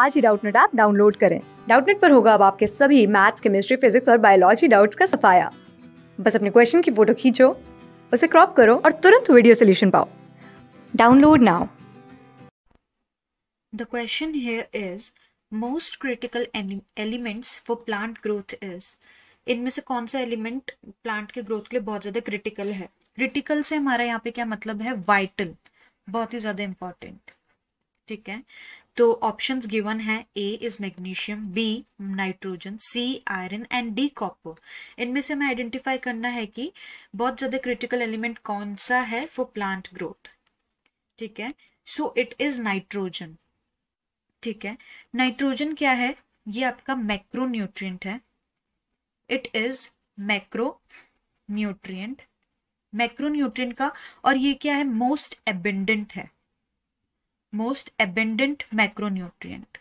आज ही Doubtnet app download करें डाउटनेट पर होगा अब आपके सभी मैथ्स केमिस्ट्री फिजिक्स और बायोलॉजी डाउट्स का सफाया बस अपने क्वेश्चन की फोटो खींचो उसे क्रॉप करो और तुरंत वीडियो सोल्यूशन पाओ download now the question here is most critical elements for plant growth is इनमें से कौन सा एलिमेंट प्लांट के ग्रोथ के लिए बहुत ज्यादा क्रिटिकल है क्रिटिकल से हमारा यहाँ पे क्या मतलब है वाइटल बहुत ही ज्यादा इंपॉर्टेंट ठीक है तो ऑप्शंस गिवन है A is magnesium B nitrogen C iron and D copper इनमें से हमें आइडेंटिफाई करना है कि बहुत ज़्यादा क्रिटिकल एलिमेंट कौन सा है फॉर प्लांट ग्रोथ ठीक है सो इट इज नाइट्रोजन ठीक है नाइट्रोजन क्या है ये आपका मैक्रो न्यूट्रियट है it is macro nutrient macro nutrient का और ये क्या है मोस्ट एबेंडेंट है most abundant macronutrient.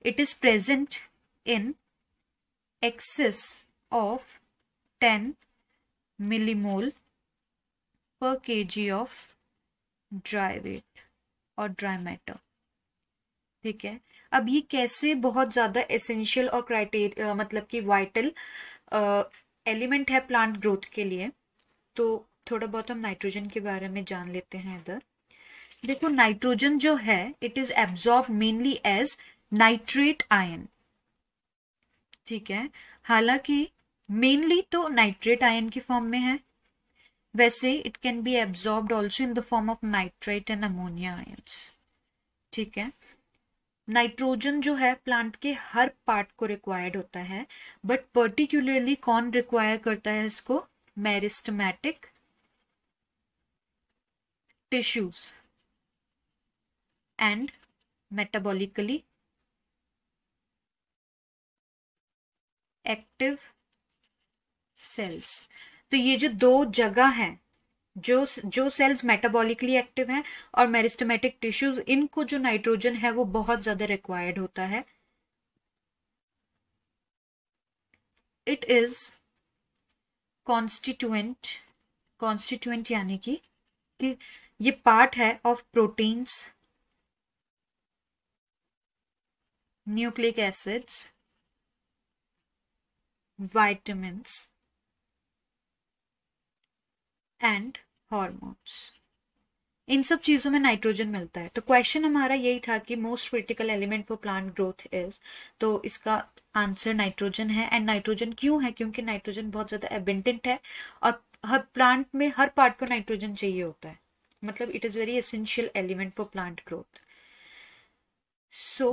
It is present in excess of 10 millimole per kg of dry weight or dry matter. ठीक है अब ये कैसे बहुत ज़्यादा एसेंशियल और क्राइटेरिया मतलब कि वाइटल एलिमेंट है प्लांट ग्रोथ के लिए तो थोड़ा बहुत हम नाइट्रोजन के बारे में जान लेते हैं इधर देखो नाइट्रोजन जो है it is absorb mainly as nitrate ion ठीक है हालांकि मेनली तो नाइट्रेट आयन की फॉर्म में है वैसे it can be absorb also in the form of nitrate and ammonia ion ठीक है नाइट्रोजन जो है प्लांट के हर पार्ट को रिक्वायर्ड होता है बट पर्टिकुलरली कौन रिक्वायर करता है इसको meristematic tissues and metabolically active cells तो ये जो दो जगह हैं जो जो सेल्स मेटाबॉलिकली एक्टिव हैं और मेरिस्टमेटिक टिश्यूज इनको जो नाइट्रोजन है वो बहुत ज्यादा रिक्वायर्ड होता है इट इज कॉन्स्टिट्यूएंट कॉन्स्टिट्यूएंट यानी कि, कि ये पार्ट है of proteins nucleic acids vitamins, and hormones इन सब चीज़ों में नाइट्रोजन मिलता है तो क्वेश्चन हमारा यही था कि most critical element for plant growth is तो इसका आंसर नाइट्रोजन है एंड नाइट्रोजन क्यों है क्योंकि नाइट्रोजन बहुत ज़्यादा एबेंडेंट है और हर प्लांट में हर पार्ट को नाइट्रोजन चाहिए होता है मतलब it is very essential element for plant growth so